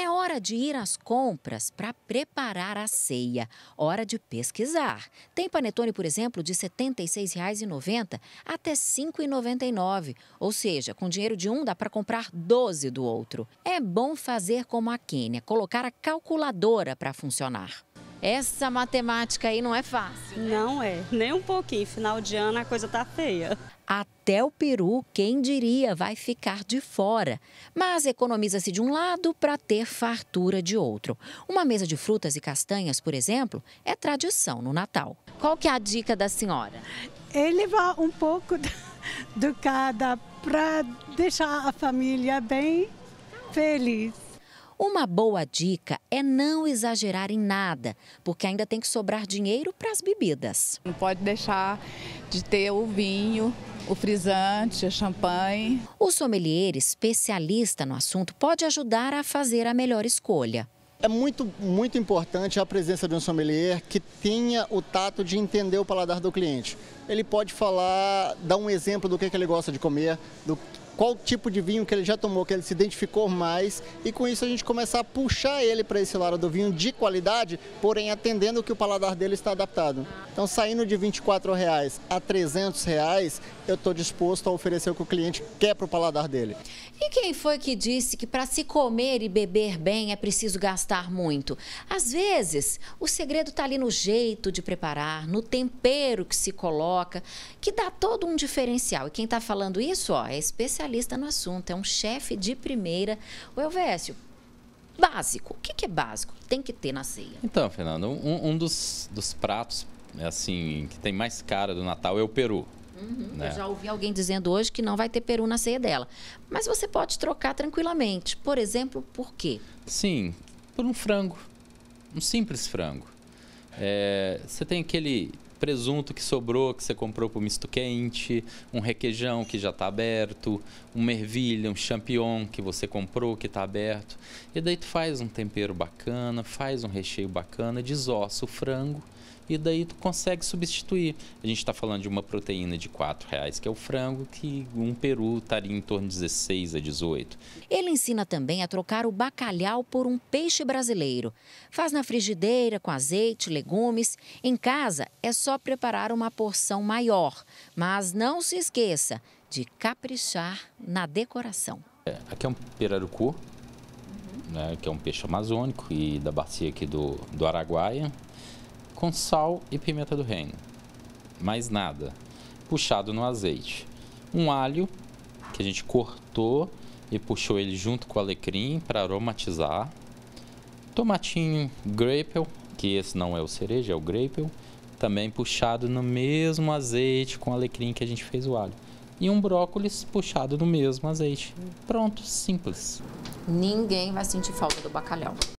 É hora de ir às compras para preparar a ceia, hora de pesquisar. Tem panetone, por exemplo, de R$ 76,90 até R$ 5,99, ou seja, com dinheiro de um dá para comprar 12 do outro. É bom fazer como a Quênia, colocar a calculadora para funcionar. Essa matemática aí não é fácil. Né? Não é, nem um pouquinho. Final de ano a coisa tá feia. Até o Peru, quem diria, vai ficar de fora. Mas economiza-se de um lado para ter fartura de outro. Uma mesa de frutas e castanhas, por exemplo, é tradição no Natal. Qual que é a dica da senhora? Ele é vai um pouco do cada para deixar a família bem feliz. Uma boa dica é não exagerar em nada, porque ainda tem que sobrar dinheiro para as bebidas. Não pode deixar de ter o vinho, o frisante, o champanhe. O sommelier especialista no assunto pode ajudar a fazer a melhor escolha. É muito, muito importante a presença de um sommelier que tenha o tato de entender o paladar do cliente. Ele pode falar, dar um exemplo do que, que ele gosta de comer, do qual tipo de vinho que ele já tomou, que ele se identificou mais, e com isso a gente começar a puxar ele para esse lado do vinho de qualidade, porém atendendo que o paladar dele está adaptado. Então, saindo de R$ 24 reais a R$ 300, reais, eu estou disposto a oferecer o que o cliente quer para o paladar dele. E quem foi que disse que para se comer e beber bem é preciso gastar muito? Às vezes, o segredo está ali no jeito de preparar, no tempero que se coloca, que dá todo um diferencial. E quem está falando isso ó, é especialista especialista no assunto, é um chefe de primeira. O Elvésio, básico, o que, é básico? Tem que ter na ceia. Então, Fernando, um, um dos, dos pratos né, assim que tem mais cara do Natal é o peru. Uhum, né? Eu já ouvi alguém dizendo hoje que não vai ter peru na ceia dela. Mas você pode trocar tranquilamente. Por exemplo, por quê? Sim, por um frango. Um simples frango. É, você tem aquele presunto que sobrou, que você comprou para o misto quente, um requeijão que já está aberto, uma ervilha, um champignon que você comprou que está aberto. E daí tu faz um tempero bacana, faz um recheio bacana, desossa o frango e daí tu consegue substituir. A gente está falando de uma proteína de quatro reais, que é o frango, que um peru estaria em torno de 16 a 18. Ele ensina também a trocar o bacalhau por um peixe brasileiro. Faz na frigideira, com azeite, legumes. Em casa, é só preparar uma porção maior. Mas não se esqueça de caprichar na decoração. É, aqui é um pirarucu, né, que é um peixe amazônico e da bacia aqui do, do Araguaia com sal e pimenta do reino. Mais nada. Puxado no azeite. Um alho que a gente cortou e puxou ele junto com o alecrim para aromatizar. Tomatinho grapel, que esse não é o cereja, é o grapel, também puxado no mesmo azeite com o alecrim que a gente fez o alho. E um brócolis puxado no mesmo azeite. Pronto, simples. Ninguém vai sentir falta do bacalhau.